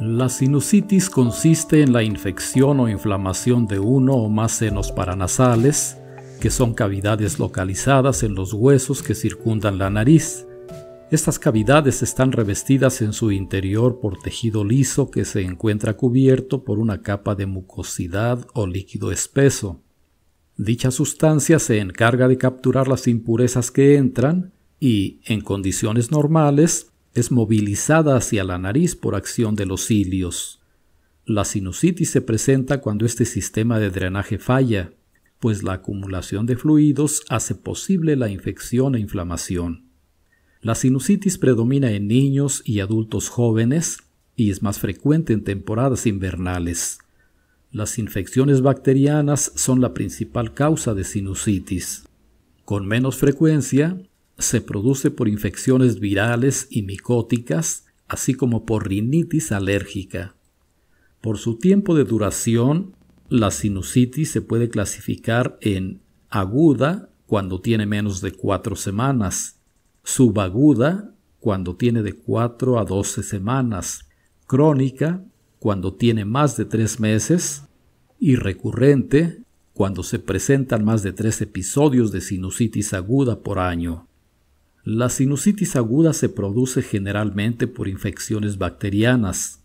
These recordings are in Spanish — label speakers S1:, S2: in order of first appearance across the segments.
S1: La sinusitis consiste en la infección o inflamación de uno o más senos paranasales, que son cavidades localizadas en los huesos que circundan la nariz. Estas cavidades están revestidas en su interior por tejido liso que se encuentra cubierto por una capa de mucosidad o líquido espeso. Dicha sustancia se encarga de capturar las impurezas que entran y, en condiciones normales, es movilizada hacia la nariz por acción de los cilios. La sinusitis se presenta cuando este sistema de drenaje falla, pues la acumulación de fluidos hace posible la infección e inflamación. La sinusitis predomina en niños y adultos jóvenes y es más frecuente en temporadas invernales. Las infecciones bacterianas son la principal causa de sinusitis. Con menos frecuencia se produce por infecciones virales y micóticas, así como por rinitis alérgica. Por su tiempo de duración, la sinusitis se puede clasificar en aguda cuando tiene menos de 4 semanas, subaguda cuando tiene de 4 a 12 semanas, crónica cuando tiene más de 3 meses y recurrente cuando se presentan más de 3 episodios de sinusitis aguda por año. La sinusitis aguda se produce generalmente por infecciones bacterianas.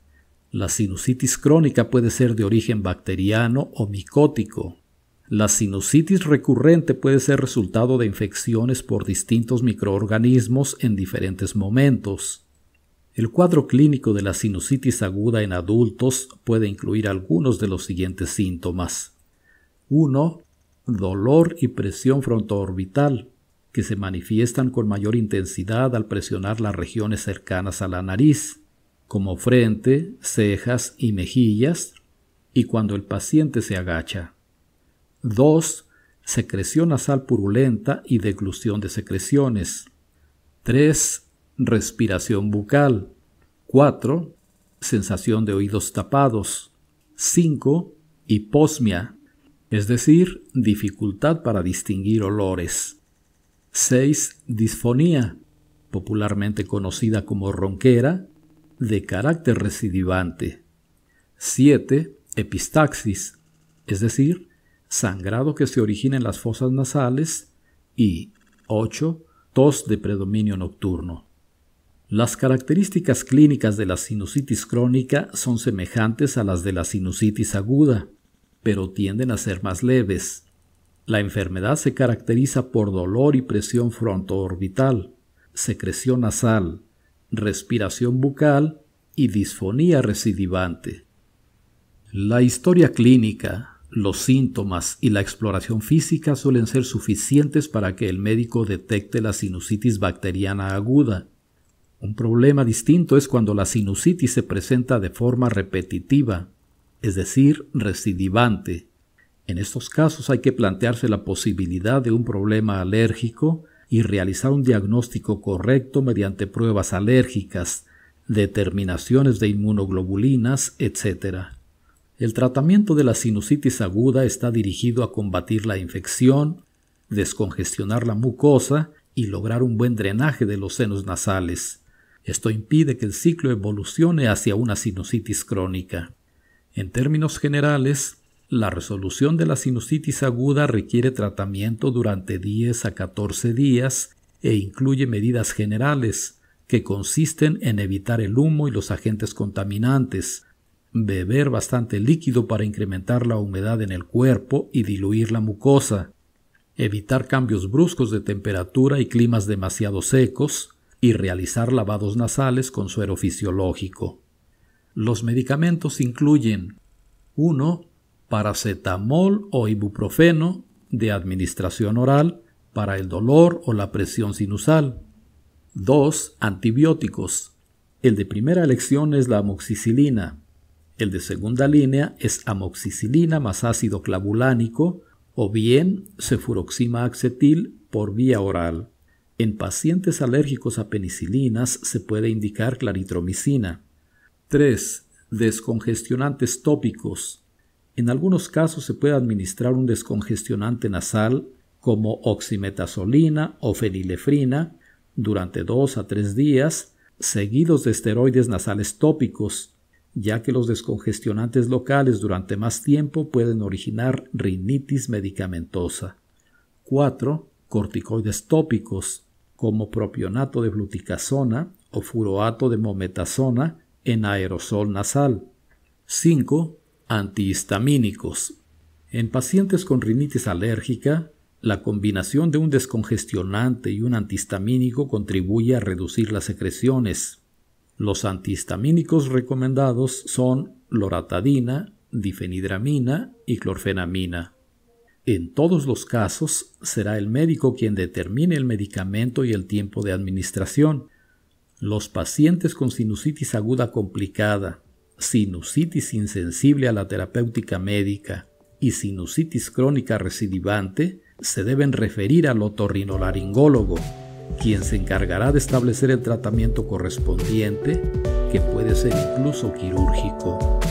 S1: La sinusitis crónica puede ser de origen bacteriano o micótico. La sinusitis recurrente puede ser resultado de infecciones por distintos microorganismos en diferentes momentos. El cuadro clínico de la sinusitis aguda en adultos puede incluir algunos de los siguientes síntomas. 1. Dolor y presión frontoorbital que se manifiestan con mayor intensidad al presionar las regiones cercanas a la nariz, como frente, cejas y mejillas, y cuando el paciente se agacha. 2. Secreción nasal purulenta y deglución de secreciones. 3. Respiración bucal. 4. Sensación de oídos tapados. 5. Hiposmia, es decir, dificultad para distinguir olores. 6. Disfonía, popularmente conocida como ronquera, de carácter recidivante. 7. Epistaxis, es decir, sangrado que se origina en las fosas nasales. Y 8. Tos de predominio nocturno. Las características clínicas de la sinusitis crónica son semejantes a las de la sinusitis aguda, pero tienden a ser más leves. La enfermedad se caracteriza por dolor y presión frontoorbital, secreción nasal, respiración bucal y disfonía recidivante. La historia clínica, los síntomas y la exploración física suelen ser suficientes para que el médico detecte la sinusitis bacteriana aguda. Un problema distinto es cuando la sinusitis se presenta de forma repetitiva, es decir, recidivante, en estos casos hay que plantearse la posibilidad de un problema alérgico y realizar un diagnóstico correcto mediante pruebas alérgicas, determinaciones de inmunoglobulinas, etc. El tratamiento de la sinusitis aguda está dirigido a combatir la infección, descongestionar la mucosa y lograr un buen drenaje de los senos nasales. Esto impide que el ciclo evolucione hacia una sinusitis crónica. En términos generales, la resolución de la sinusitis aguda requiere tratamiento durante 10 a 14 días e incluye medidas generales, que consisten en evitar el humo y los agentes contaminantes, beber bastante líquido para incrementar la humedad en el cuerpo y diluir la mucosa, evitar cambios bruscos de temperatura y climas demasiado secos, y realizar lavados nasales con suero fisiológico. Los medicamentos incluyen 1 paracetamol o ibuprofeno de administración oral para el dolor o la presión sinusal. 2. Antibióticos. El de primera elección es la amoxicilina. El de segunda línea es amoxicilina más ácido clavulánico o bien cefuroxima acetil por vía oral. En pacientes alérgicos a penicilinas se puede indicar claritromicina. 3. Descongestionantes tópicos. En algunos casos se puede administrar un descongestionante nasal como oximetazolina o fenilefrina durante 2 a tres días, seguidos de esteroides nasales tópicos, ya que los descongestionantes locales durante más tiempo pueden originar rinitis medicamentosa. 4. Corticoides tópicos, como propionato de fluticasona o furoato de mometasona en aerosol nasal. 5 antihistamínicos. En pacientes con rinitis alérgica, la combinación de un descongestionante y un antihistamínico contribuye a reducir las secreciones. Los antihistamínicos recomendados son loratadina, difenidramina y clorfenamina. En todos los casos, será el médico quien determine el medicamento y el tiempo de administración. Los pacientes con sinusitis aguda complicada, sinusitis insensible a la terapéutica médica y sinusitis crónica recidivante se deben referir al otorrinolaringólogo, quien se encargará de establecer el tratamiento correspondiente, que puede ser incluso quirúrgico.